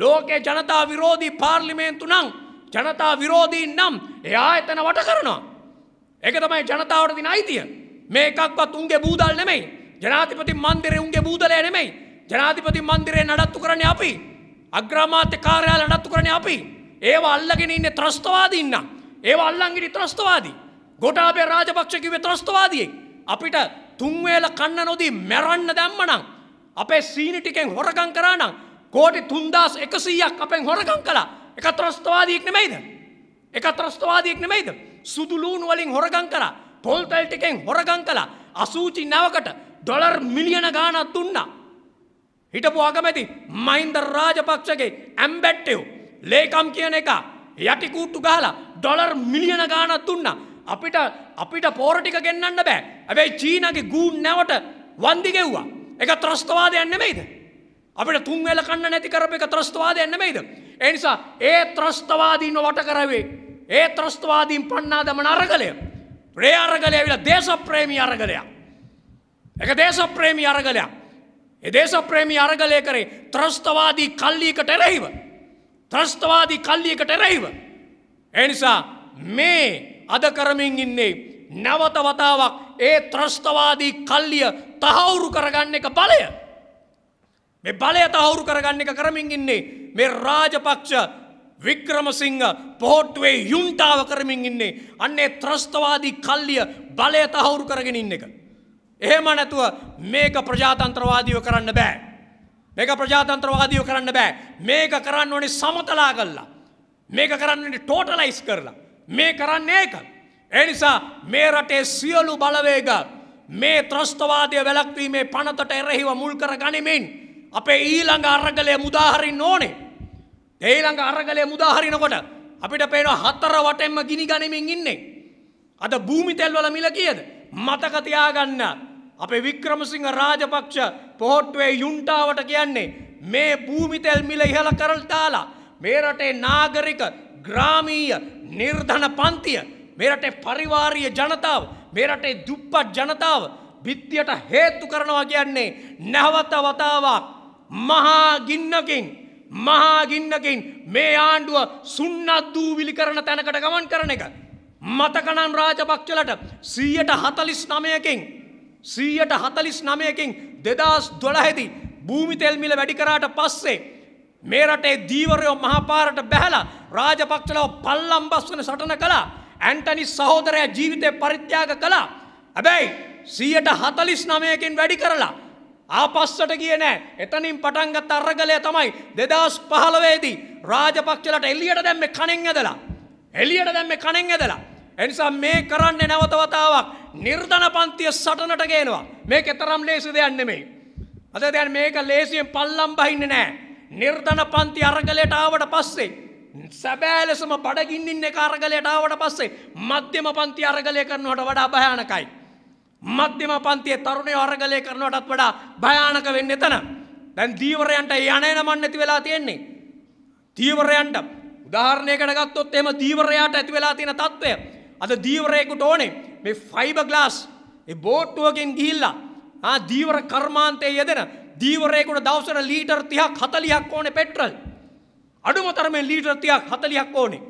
ලෝකේ ජනතා විරෝධී පාර්ලිමේන්තු නං ජනතා විරෝධීන් නම් එයා එතන වට කරනවා. ඒක තමයි ජනතාවට දින අයිතිය. මේකක්වත් උන්ගේ බූදල් නෙමෙයි. ජනාධිපති මන්දිරේ උන්ගේ බූදලය නෙමෙයි. ජනාධිපති මන්දිරේ නඩත්තු කරන්නේ අපි. අග්‍රාමාත්‍ය කාර්යාලය නඩත්තු කරන්නේ අපි. ඒ අල්ලගෙන ඉන්න ත්‍රස්තවාදීන්න. ඒ අල්ලංගිරි ත්‍රස්තවාදී. ගොටාබේ රාජපක්ෂකිව ත්‍රස්තවාදියෙක්. අපිට තුන්වේල කන්න නොදී මැරන්න දැම්මනම්. අපේ සීනිටිකෙන් හොරකං කරනම් කෝටි තුන්දස් එකසීයක් අපෙන් හොරකං කලා එක ත්‍රස්තවාදීක් නෙමයිද. එක ත්‍රස්තවාදීක් නෙමයිද. සුදුලූන් වලින් හොරගං කලා පොල්තැල්ටිකෙන් හොරගං කලා අසූචි නැවකට ඩොලර් මිලියන ගානත් දුන්නා. හිටපු අගමැති මයින්ද රාජපක්ෂගේ ඇම්බැට්ටයෝ ලේකම් කියන එක යටිකූට්ටු ගහලා ඩොලර් මිලියන ගානත් දුන්න අපිට අපිට පෝරටික ගෙන්න්න බෑ ඇබැයි චීනගේ ගූන් නැවට වන්දිගෙව්වා එක ත්‍රස්තවාදයන්න මෙයිද අපිට තුන්වෙල කන්න නැති කරප එක ත්‍රස්තවාදයන්න මෙයිද එනිසා ඒ ත්‍රස්තවාදීන්ව වට කරවේ ඒ ත්‍රස්තවාදීන් පන්නා දමන අරගලය ප්‍රේ අරගලය විලා දේශ ප්‍රේමී අරගලයා එක දේශ ප්‍රේමී අරගලයා එදේශ ප්‍රේමී අරගලය කරේ ත්‍රස්තවාදී කල්ලීකට එරහිව ත්‍රස්තවාදී කල්ලියකට එරයිව. එනිසා මේ අද කරමින් ඉන්නේ නැවත වතාවක් ඒ ත්‍රස්තවාදී කල්ලිය තහවුරු කරගන්න එක බලය. මේ බලය තහවුරු කරගන්න එක කරමින් ඉන්නේ මේ රාජපක්ෂ වික්‍රමසිංහ පොහොට්ටුවේ යුන්ටාව කරමින් ඉන්නේ අන්නේ ත්‍රස්තවාදී කල්ලිය බලය තහවුරු කරගෙන ඉන්න එක. එහෙම නැතුව මේක ප්‍රජාතන්ත්‍රවාදීව කරන්න බෑ. මේක ප්‍රජාතන්ත්‍රවාදීව කරන්න බෑ. මේක කරන්න ඕනේ සමතලා කරලා. මේක කරන්න ඕනේ ටෝටලයිස් කරලා. මේ කරන්නේ ඒක. ඒ නිසා මේ රටේ සියලු බලවේග මේ ත්‍රස්තවාදය වැළැක්වීමේ පනතට එරෙහිව මුල් කර ගනිමින් අපේ ඊළඟ අරගලය මුදාහරින්න ඕනේ. ඊළඟ අරගලය මුදාහරිනකොට අපිට පේනවා හතර වටෙන්ම ගිනි ගනිමින් ඉන්නේ. අද භූමි තෙල් වල මිල කීයද? මතක තියාගන්න. අපේ වික්‍රමසිංහ රාජපක්ෂ පොහොට්ටුවේ යුන්ටාවට කියන්නේ මේ භූමිතෙල් මිල ඉහළ කරල් තාලා මේ රටේ නාගරික ග්‍රාමීය නිර්ධන පන්තිය මේ රටේ පරිවාරීය ජනතාව මේ රටේ දුප්පත් ජනතාව බිත්තියට හේතු කරනවා කියන්නේ නැවත වතාවක් මහා ගින්නකින් මහා ගින්නකින් මේ ආණ්ඩුව සුන්නත් දූ විලි කරන තැනකට ගමන් කරන එක මතකනම් රාජපක්ෂලට සීයට හතලිස් නමයකින් සීයට හතලිස් නමයකින් දෙදස් දොළහෙදි භූමිතෙල්මිල වැඩිකරාට පස්සේ. මේ රටේ දීවරයෝ මහපාරට බැහලා රාජපක්ෂලව පල්ලම් බස් වන සටන කලා ඇන්ටනි සහෝදරය ජීවිතය පරිත්‍යාග කලා. ඇබැයි සීයට හතලිස් නමයකින් වැඩි කරලා. ආපස්සට කියනෑ එතනින් පටන්ගත් අරගලය තමයි දෙදස් පහලවේදී රාජපක්ෂලට එල්ලියට දැම්ම කණෙන් ඇදලා. එලියට දැම්ම කණෙන් ඇදලා. එනිසා මේ කරන්නේ නැවතවතාවක් නිර්ධන පන්තිය සටනට ගේනවා මේ කෙතරම් ලේසි දෙයක් නෙමෙයි. අද දැන් මේක ලේසියෙන් පල්ලම් බහින්නේ නැහැ. නිර්ධන පන්ති අරගලයට ආවට පස්සේ සැබෑ ලෙසම බඩගින්නින් එක අරගලයට ආවට පස්සේ මධ්‍යම පන්ති අරගලය කරනවට වඩා භයානකයි. මධ්‍යම පන්තියේ තරුණයෝ අරගලය කරනවටත් වඩා භයානක වෙන්නේ එතන. දැන් දීවරයන්ට යණේන මන් නැති වෙලා තියෙන්නේ. දීවරයන්ට උදාහරණයකට ගත්තොත් එහෙම දීවරයාට ඇති වෙලා තියෙන తත්වය අද දීවරයෙකුට ඕනේ මේ ෆයිබ ග්ලාස් බෝට්ටුවකින් ගිහිල්ලා දීවර කර්මාන්තය යෙදෙන දීවරයෙකුට දවසර ලීටර් තියක් හතලියක් ඕනේ පෙට්‍රල් අඩුමතරමෙන් ලීටර් තියක් හතලියක් ඕනේ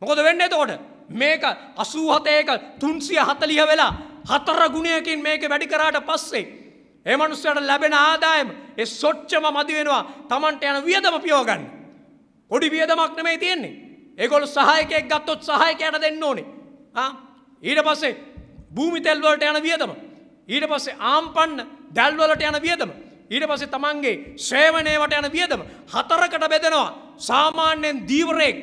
මොකොද වෙන්න එතකොට මේක අසූහතයක තුන්සිය හතලිය වෙලා හතර ගුණයකින් මේක වැඩි කරාට පස්සේ ඒ මනුස්සයට ලැබෙන ආදායම ඒ සොච්චම මදි වෙනවා Tamanට යන වියදම පියවගන්න පොඩි වියදමක් නෙමෙයි තියෙන්නේ ඒගොල් සහයකෙක් ගත්තොත් සහයකයට දෙන්න ඕනේ ඊට පස්සේ භූමිතෙල්වලට යන වියදම ඊට පස්සේ ආම්පන්න දැල්වලට යන වියදම ඊට පස්සේ තමන්ගේ සේවනයවට යන වියදම හතරකට බෙදෙනවා සාමාන්‍යයෙන් දීවරයෙක්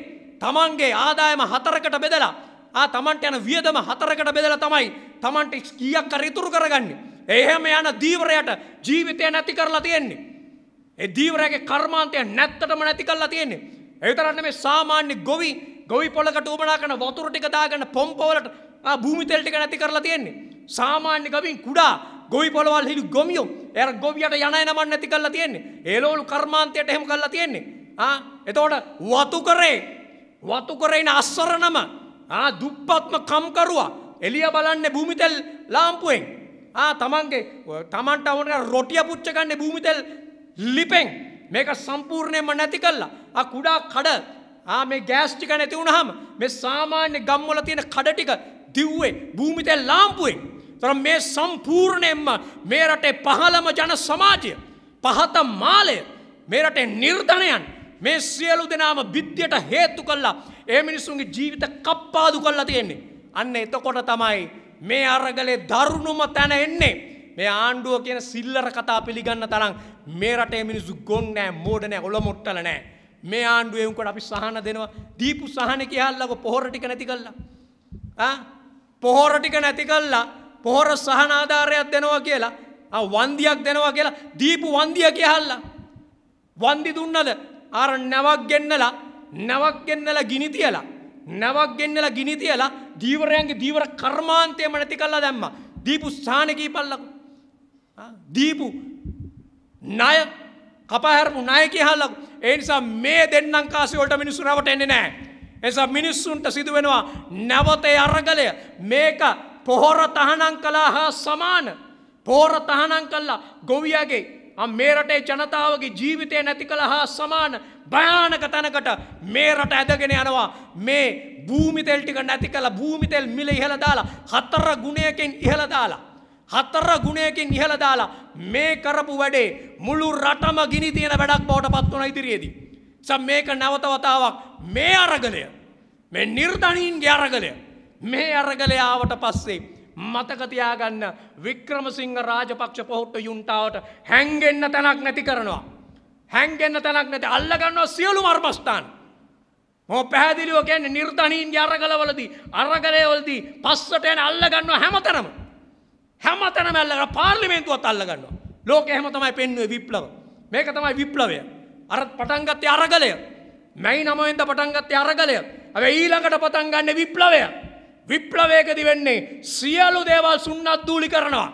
තමන්ගේ ආදායම හතරකට බෙදලා ආ තමන්ට යන වියදම හතරකට බෙදලා තමයි තමන්ට කීයක් කර ඉතුරු කරගන්නේ එහෙම යන දීවරයට ජීවිතය නැති කරලා තියෙන්නේ ඒ දීවරයාගේ කර්මාන්තය නැත්තටම නැති කරලා තියෙන්නේ ඒතරන්න මේ සාමාන්‍ය ගොවි ගොවි පොලකට උමනා කන වතුර ටික දාගන්න පොම්පවලට භූමි තෙල් ටික නැති කරලා තියෙන්නේ. සාමාන්‍ය ගවින් කුඩා ගොවි පොළවල් හිරු ගොමියෝ එර ගොවියට යන නමන් නැති කරලා තියෙන්නේ. ඒලෝලු කර්මාන්තයට එහෙම කරලා තියෙන්නේ. ආ එතකොට වතු කරේ වතු කරේ ඉන අස්සරණම ආ දුප්පත්ම කම්කරුවා එළිය බලන්නේ භූමි තෙල් ලාම්පුවෙන්. ආ තමන්ගේ තමන්ට ඕන රොටිය පුච්ච ගන්න භූමි තෙල් ලිපෙන් මේක සම්පූර්ණයම නැති කල්ලා. අ කුඩා කඩ ආ මේ ගෑස්ටික නැති වුණහම මේ සාමාන්‍ය ගම්වල තියෙන කඩ ටික දිව්වේ භූමිතය ලාම්පුවෙන්. තොර මේ සම්පූර්ණයෙන්ම මේ රටේ පහළම ජන සමාජය පහත මාලය මේ රටේ නිර්ධනයන් මේ සියලු දෙනාම විද්‍යට හේතු කල්ලා ඒ මිනිසුන්ගේ ජීවිත කප්පාදු කල්ලා තියෙන්නේ. අන්න එතකොට තමයි මේ අරගලේ දරුණුම තැන එන්නේ. මේ ආණ්ඩුව කියන සිල්ලර කතා පිළිගන්න තරම් මේ රටේ මිනිස්සු ගොන් නෑ මෝඩ නෑ ඔල මොට්ටල නෑ. මේ ආණ්ඩුවේ උන්කට අපි සහන දෙනවා. දීපු සහන කියහල්ලකො පොහොර ටික නැති කළා. ආ පොහොර ටික නැති කළා. පොහොර සහන ආධාරයක් දෙනවා කියලා. ආ වන්දියක් දෙනවා කියලා දීපු වන්දිය කියහල්ලා. වන්දි දුන්නද? අර නැවක් ගෙන්නලා නැවක් ගෙන්නලා ගිනි තියලා නැවක් ගෙන්නලා ගිනි තියලා දීවරයන්ගේ දීවර කර්මාන්තයම නැති කළා දැම්මා. දීපු සහන කීපල්ලකෝ. දීපු ණය කපහැරපු ණය කියහල්ලක් ඒ නිසා මේ දෙන්නම් කාසිවලට මිනිස්සු රවට එන්නේ නෑ. එසා මිනිස්සුන්ට සිදුවෙනවා නැවතේ අරගලය මේක පොහොර තහනම් කලා හා සමාන පෝර තහනම් කල්ලා ගොවියගේ මේරටේ ජනතාවගේ ජීවිතය නැති කළ හා සමාන භයානක තැනකට මේරට ඇදගෙන යනවා මේ භූමිතෙල්ටික නැති කළ භූමිතෙල් මිල ඉහළ දාලා හත්තර ගුණයකින් ඉහළ දාලා හතර ගුණයකින් ඉහළ දාලා මේ කරපු වැඩේ මුළු රටම ගිනි තියෙන වැඩක් බවට පත් වන ඉදිරියේදී. සම් මේක නැවතවතාවක් මේ අරගලය මේ නිර්ධනීන්ගේ අරගලය මේ අරගලය ආවට පස්සේ මතකතියාගන්න වික්‍රමසිංහ රාජපක්ෂ පොහොට්ට යුන්ටාවට හැන්ගෙන්න්න තැනක් නැති කරනවා. හැන්ගෙන්න්න තැනක් නැති අල්ලගන්නවා සියලු මර්මස්ථාන්. හෝ පැහැදිලිෝ කියන්නේ නිර්ධනීන්ගේ අරගලවලදී අරගලයවලදී පස්සට යන අල්ලගන්නවා හැමතරම. හැම තැන මැල්ලක පාර්ලිමේන්තුවත් අල්ලගන්න. ලෝක හැම තමයි පෙන්නුවේ විප්ලව. මේක තමයි විප්ලවය. අර පටන්ගත්තේ අරගලය. මැයි නමවෙන්ද පටන්ගත්තේ අරගලය. ඇ ඊළඟට පටන් ගන්න විප්ලවය. විප්ලවයකදි වෙන්නේ සියලු දේවල් සුන්නත් දූලි කරනවා.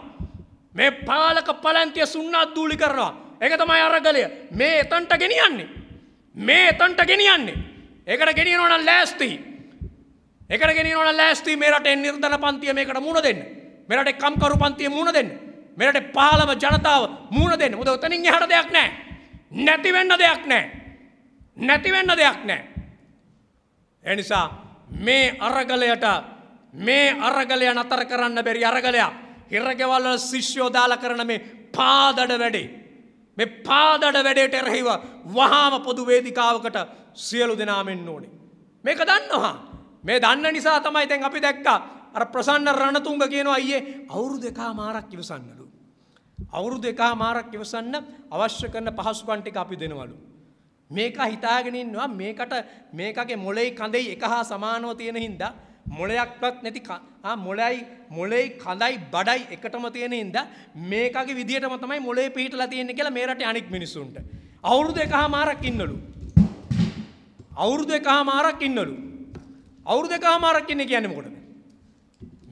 මේ පාලක පලන්තිය සුන්නත් දූලි කරනවා. එක තමයි අරගලය මේ එතන්ට ගෙනියන්නේ. මේ එතන්ට ගෙනියන්නේ. ඒකට ගෙනියනවන ලෑස්තිී. එකට ගෙනියනවන ලෑස්තිී මේරට නිර්ධන පන්තිය මේකට මුණ දෙන්න. මෙරට කම්කරු පන්තිය මුණ දෙන්න. මෙරට පාලම ජනතාව මුණ දෙන්න මුද උතනින් හට දෙයක් නෑ. නැතිවෙන්න දෙයක් නෑ. නැතිවෙන්න දෙයක් නෑ. එනිසා මේ අරගලයට මේ අරගලය නතර කරන්න බැරි අරගලයා හිරගෙවල්ල ශිෂ්‍යෝදාල කරන මේ පාදඩ වැඩේ. මේ පාදඩ වැඩේට එරෙහිව වහාම පොදු වේදිකාවකට සියලු දෙනාමෙන් ඕනේ. මේක දන්නවා. මේ දන්න නිසා තමයි තැන් අපි දැක්කා අර ප්‍රසන්න රණතුංග කියනවා අයියේ අවුරුදු එකා මාරක් ඉවසන්නලු. අවුරුදු එකා මාරක් ඉවසන්න අවශ්‍ය කරන පහසුකම් ටික අපි දෙනවලු. මේක හිතාගෙන ඉන්නවා මේකට මේකගේ මොළේ කඳේ එක හා සමානව තියෙන හින්දා මොළයක්වත් නැති මොළයි මොළේ කඳයි බඩයි එකටම තියෙන හින්දා මේකගේ විදියටම තමයි මොළේ පිහිටලා තියෙන්නේ කියලා මේ රටේ අනික් මිනිස්සුන්ට. අවුරුදු එකා මාරක් ඉන්නලු. අවුරුදු එකා මාරක් ඉන්නලු. අවුරුදු එකා මාරක් ඉන්නේ කියන්නේ මොකටද?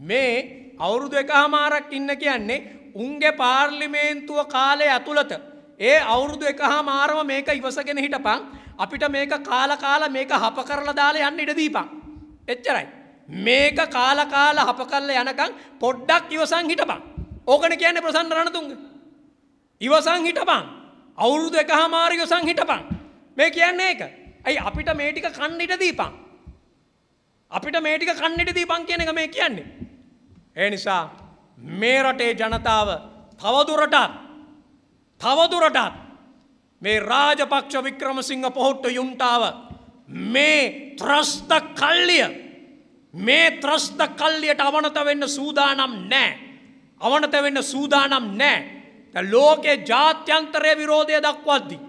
මේ අවුරුදු එකහමාරක් ඉන්න කියන්නේ උන්ගේ පාර්ලිමේන්තුව කාලය ඇතුළත ඒ අවුරුදු එකහමාරම මේක ඉවසගෙන හිටපං අපිට මේක කාලකාල මේක හප කරලා දාලා යන්න ඉඩ දීපං එච්චරයි මේක කාලකාල හප කරලා යනකම් පොඩ්ඩක් ඉවසන් හිටපං ඕකන කියන්නේ ප්‍රසන්න රණතුංග ඉවසන් හිටපං අවුරුදු එකහමාර ඉවසන් හිටපං මේ කියන්නේ ඒක ඇයි අපිට මේ ටික කන්න ඉඩ දීපං අපිට මේ ටික කන්න ඉඩ දීපං කියන එක මේ කියන්නේ ඒ නිසා මේ රටේ ජනතාව තවදුරටත් තවදුරටත් මේ රාජපක්ෂ වික්‍රමසිංහ පොහොට්ට යුන්ටාව මේ ත්‍රස්ත කල්ලිය මේ ත්‍රස්ත කල්ලියට අවනත වෙන්න සූදානම් නෑ අවනත වෙන්න සූදානම් නෑ ලෝකේ ජාත්‍යන්තරය විරෝධය දක්වද්දි.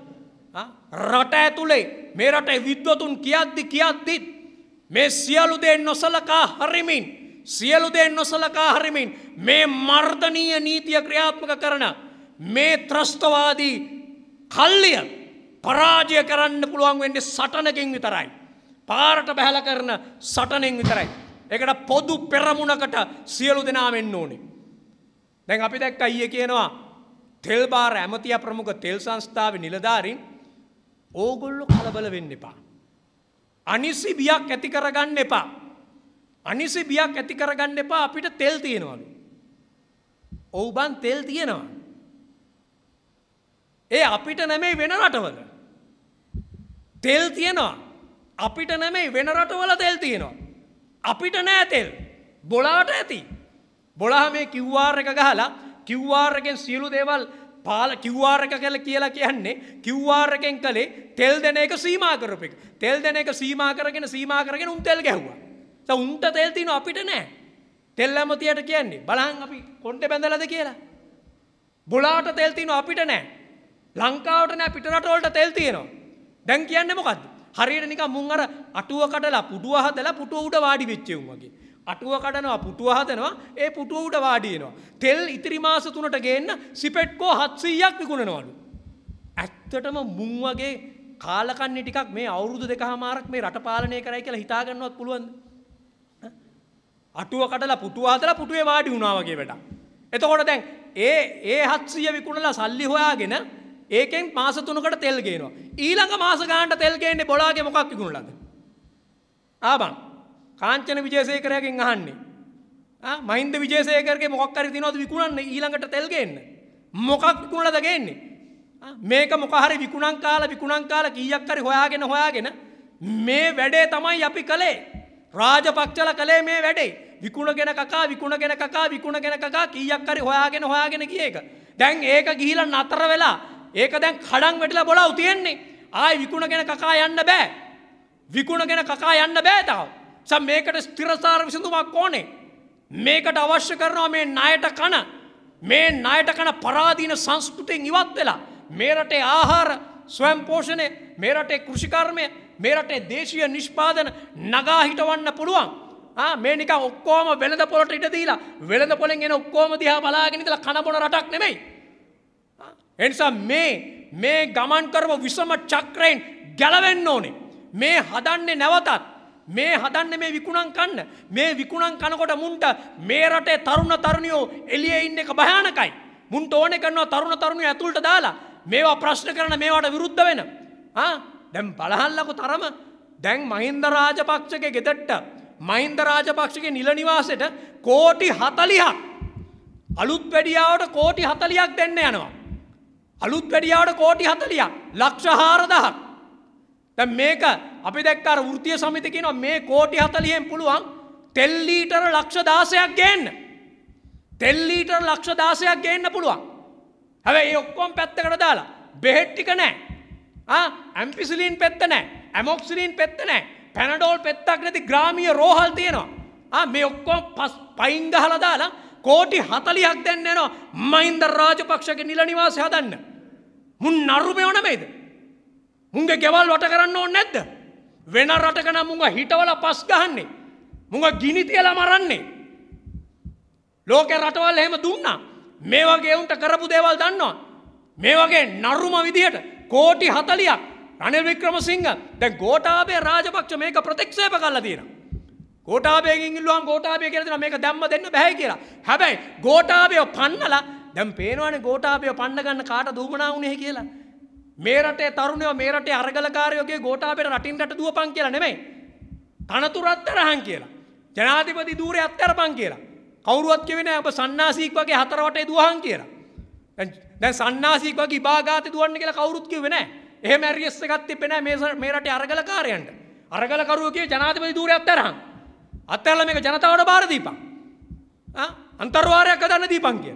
රට ඇතුළේ මේ රට විද්වතුන් කියද්දි කියද්දිත් මේ සියලු දෙෙන් නොසලකා හරිමින්. සියලු දෙෙන් නොසලකා හරිමින් මේ මර්ධනීය නීතිය ක්‍රියාත්මක කරන මේ ත්‍රස්තවාදී කල්ලිය පරාජය කරන්න පුළුවන් වෙන්න සටනකින් විතරයි. පාරට බැහල කරන සටනෙන් විතරයි. එකට පොදු පෙරමුණකට සියලු දෙනාවෙන්න ඕනේ. දැන් අපි දැක්ක අයිය කියනවා තෙල්බාර ඇමතිය ප්‍රමුඛ තෙල් සංස්ථාව නිලධාරින් ඕගොල්ලු කලබල වෙන්න එපා. අනිසි බියක් ඇති කරගන්න එපා. අනිසි බියක් ඇති කරගන්න එපා අපිට තෙල් තියෙනවලු. ඔව් බන් තෙල් තියෙනවා. ඒ අපිට නැමේ වෙන රටවල. තෙල් තියෙනවා. අපිට නැමේ වෙන රටවල තෙල් තියෙනවා. අපිට නෑ තෙල්. බොලාට ඇති. බොලා මේ කිව්වාර එක ගහලා කිව්වාර එකෙන් සියලු දේවල් පාල කිව්වාරක කළ කියලා කියන්නේ කිව්වාරකෙන් කළේ තෙල් දෙන එක සීමා කරපෙක් තෙල් දෙන එක සීමා කරගෙන සීමා කරගෙන උන් තෙල් ගැහුවා උන්ට තෙල් තින අපිට නෑ තෙල් ඇමතියට කියන්නේ බලහන් අපි කොන්ට බැඳලද කියලා. බොලාට තෙල් තින අපිට නෑ ලංකාවට නෑ පිටරටවලට තෙල් තියෙනවා. දැන් කියන්න මොකක්ද. හරියට නික මුං අර අටුව කටලා පුටුව හදලා පුටුව උඩ වාඩි වෙච්චෙවුම් වගේ. අටුව කඩනවා පුටුව හදනවා ඒ පුටුව උඩ වාඩියනවා. තෙල් ඉතිරි මාස තුනට ගේන්න සිපෙට්කෝ හත්සීයක් විකුණනවලු. ඇත්තටම මුං වගේ කාලකන්නේ ටිකක් මේ අවුරුදු දෙක හමාරක් මේ රට පාලනය කරයි කියලා හිතාගන්නවත් පුළුවන්ද? අටුව කටලා පුටුව හදලා පුටුවේ වාඩි වුණා වගේ වැඩක්. එතකොට දැන් ඒ ඒ 700 විකුණලා සල්ලි හොයාගෙන ඒකෙන් මාස 3කට තෙල් ගේනවා. ඊළඟ මාස ගානට තෙල් ගේන්නේ බොලාගේ මොකක් විකුණලාද? ආබන්. කාංචන විජේසේකරයාගෙන් අහන්නේ. ආ මහින්ද විජේසේකරගේ මොකක් හරි තියනවද විකුණන්න ඊළඟට තෙල් ගේන්න? මොකක් විකුණලාද ගේන්නේ? මේක මොක හරි විකුණන් කාලා විකුණන් කාලා කීයක් හරි හොයාගෙන හොයාගෙන මේ වැඩේ තමයි අපි කළේ. රාජපක්ෂල කළේ මේ වැඩේ විකුණගෙන කකා විකුණගෙන කකා විකුණගෙන කකා කීයක් හරි හොයාගෙන හොයාගෙන කිය එක. දැන් ඒක ගිහිලා නතර වෙලා ඒක දැන් කඩන් වැටිලා බොලව තියෙන්නේ. ආයි විකුණගෙන කකා යන්න බෑ. විකුණගෙන කකා යන්න බෑ තාම. සම් මේකට ස්ථිරසාර විසඳුමක් ඕනේ. මේකට අවශ්‍ය කරනවා මේ ණයට කන මේ ණයට කන පරාදීන සංස්කෘතියෙන් ඉවත් වෙලා මේ රටේ ආහාර ස්වයං පෝෂණය මේ රටේ කෘෂිකර්මය මේ රටේ දේශීය නිෂ්පාදන නගා හිටවන්න පුළුවන්. මේ නික ඔක්කෝම වෙළඳ පොලට ඉට දීලා වෙළඳ පොලෙන් එන ඔක්කෝම දිහා බලාගෙනදල කනබොන රටක් නෙමෙයි. එනිසා මේ මේ ගමන් කරව විසම චක්‍රයෙන් ගැලවෙන්න ඕනේ. මේ හදන්නේ නැවතත් මේ හදන්න මේ විකුණන් කන්න මේ විකුණන් කනකොට මුන්ට මේ රටේ තරුණ තරුණියෝ එලිය ඉන්න එක භයානකයි. මුන්ට ඕනෙ කරනවා තරුණ තරුණිය ඇතුළට දාලා මේවා ප්‍රශ්න කරන මේවාට විරුද්ධ වෙන. දැම් බලහල්ලකු තරම දැන් මහින්ද රාජපක්ෂක ගෙදට්ට මහින්ද රාජපක්ෂක නිලනිවාසට කෝටි හතලිහක් අලුත් වැඩියාවට කෝටි හතලියක් දෙන්න යනවා. අලුත් වැඩියාවට කෝටි හතලියක් ලක්ෂ හාරදහක්. දැ මේක අපි දැක්කාර ෘතිය සමිතිකන මේ කෝටි හතලියෙන් පුළුවන් තෙල්ලීටර ලක්ෂ දාසයක් ගන්න. තෙල්ලීටර ලක්ෂ දාසයක් ගන්න පුළුවන්. හැබැ ඒ ඔක්කොම් පැත්තකට දාලා බෙහෙට්ටික නෑ ඇම්පිසිලීන් පෙත්ත නෑ ඇමොක්සිලීන් පෙත්ත නෑ පැනඩෝල් පෙත්තක් නැති ග්‍රාමිය රෝහල් තියෙනවා මේ ඔක්කෝ පස් පයින්ගහල දාලා කෝටි හතලියක් දැන්න නවා මයින්දර් රාජපක්ෂක නිල නිවාස හදන්න. මුන් නරුමය ඕනමේද. මුන්ගේ ගෙවල් වට කරන්න ඕ නැද්ද. වෙන රටකන මුග හිටවල පස් ගහන්නේ. මුග ගිනිතියල මරන්නේ. ලෝක රටවල් එහෙම දුන්නා. මේ වගේ ඔවුන්ට කරපු දේවල් දන්නවා. මේ වගේ නරුම විදිහට කෝටි හතලියක් රනිල් වික්‍රමසිංහ දැන් ගෝටාබේ රාජපක්ෂ මේක ප්‍රතික්ෂේප කළා තියෙනවා. ගෝටාබේගෙන් ඉල්ලුවාම ගෝටාබේ කියලා දෙනවා මේක දැම්ම දෙන්න බෑ කියලා. හැබැයි ගෝටාබේ පන්නලා දැන් පේනවනේ ගෝටාබේ පන්න ගන්න කාට දූමනා වුනේ කියලා. මේ රටේ තරුණයෝ මේ රටේ අරගලකාරයෝගේ ගෝටාබේට රටින් රට දුවපන් කියලා නෙමෙයි. තනතුරත් තරහන් කියලා. ජනාධිපති ධූරය අත්තරපන් කියලා. කවුරුවත් කිව්වේ නෑ ඔබ සන්නාසීක් වගේ හතර වටේ දුවහන් කියලා. දැ සන්නාසික වගේ බාගාත දුවන්න කියලා කවරුත්කිව වෙන ඒ මැරියස්ස ගත්ති පෙන මේරට අරගල කාරයන්ට අරගලකරුවගේ ජනාතිපති දූර අත්තරහන් අත්තැල්ල මේක ජනතාවට බාර දීපන් අන්තර්වාරයක් කදන්න දීපන් කිය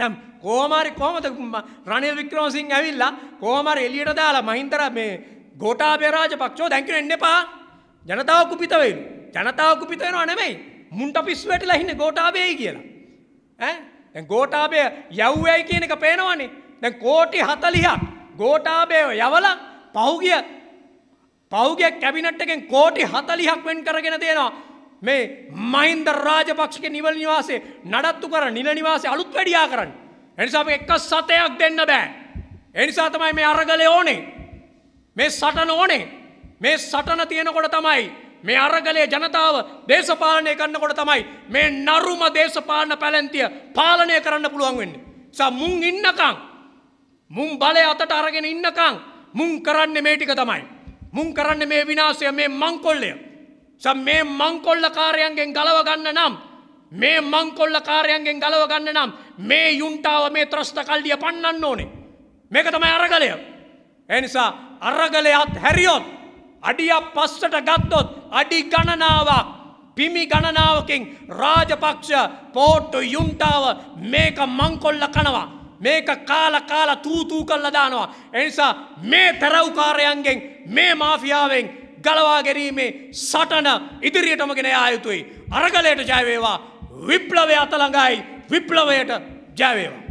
තැම් කෝමාරි කෝමත රනිල් වික්‍රෝසිං ඇවිල්ලා කෝමර එලියට දාලා මහින්තර මේ ගෝටා පෙරාජ පක්ෂෝ දැන්කෙන එන්න එපා ජනතාව කුපිතවෙන් ජනතාව කුපිතවෙනවා නෙමයි මුන්ට පිස් වැටලා හින්න ගෝටාබේයි කියලා ඇ දැන් ගෝටාබය යව්වයි කියන එක පේනවනේ දැන් කෝටි හතලිහක් ගෝටාබය යවල පහුගිය පෞගිය කැබිනට් එකෙන් කෝටි හතලිහක් වෙන් කරගෙන තියෙනවා මේ මහින්ද රාජපක්ෂක නිවල් නිවාසේ නඩත්තු කර නිල නිවාසේ අලුත් වැඩියා කරන්න එනිසා එක සතයක් දෙන්න බෑ එනිසා තමයි මේ අරගලය ඕනේ මේ සටන ඕනේ මේ සටන තියෙනකොට තමයි මේ අරගලේ ජනතාව දේශපාලනය කරන්නකොට තමයි මේ නරුම දේශපාලන පැලැන්තිය පාලනය කරන්න පුළුවන් වෙන්න. ස මුං ඉන්නකං මුං බලය අතට අරගෙන ඉන්නකං මුං කරන්න මේ ටික තමයි. මුං කරන්න මේ විනාසය මේ මංකොල්ලය. ස මේ මංකොල්ල කාරයන්ගෙන් ගලවගන්න නම් මේ මංකොල්ල කාරයන්ගෙන් ගලවගන්න නම් මේ යුන්ටාව මේ ත්‍රස්ථ කල්ඩිය පන්නන්න ඕනේ. මේක තමයි අරගලය. එනිසා අරගලයත් හැරියොත්. අඩියක් පස්සට ගත්තොත් අඩි ගණනාවක් පිමි ගණනාවකින් රාජපක්ෂ පෝට්ටු යුන්ටාව මේක මංකොල්ල කනවා. මේක කාල කාල තූතූ කල්ල දානවා. එනිසා මේ තැරව්කාරයන්ගෙන් මේ මාෆියාවෙන් ගලවා ගැරීමේ සටන ඉදිරියටමගෙන ආයුතුයි. අරගලයට ජයවේවා විප්ලවය අතළඟයි විප්ලවයට ජයවේවා.